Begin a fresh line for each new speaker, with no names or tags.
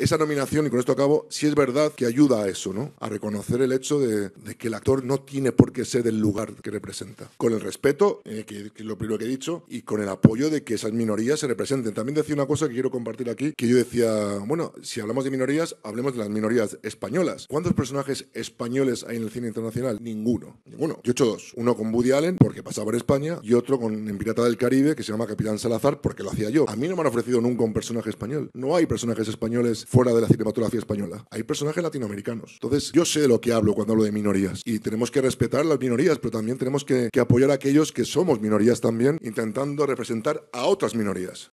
Esa nominación, y con esto acabo, sí es verdad que ayuda a eso, ¿no? A reconocer el hecho de, que el actor no tiene por qué ser del lugar que representa. Con el respeto, eh, que, es lo primero que he dicho, y con el apoyo de que esas minorías se representen. También decía una cosa que quiero compartir aquí, que yo decía, bueno, si hablamos de minorías, hablemos de las minorías españolas. ¿Cuántos personajes españoles hay en el cine internacional? Ninguno. Ninguno. Yo he hecho dos. Uno con Woody Allen, porque pasaba por España, y otro con En Pirata del Caribe, que se llama Capitán Salazar, porque lo hacía yo. A mí no me han ofrecido nunca un personaje español. No hay personajes españoles fuera de la cinematografía española. Hay personajes latinoamericanos. Entonces, yo sé lo que hablo cuando hablo de minorías y tenemos que respetar las minorías, pero también tenemos que, que apoyar a aquellos que somos minorías también, intentando representar a otras minorías.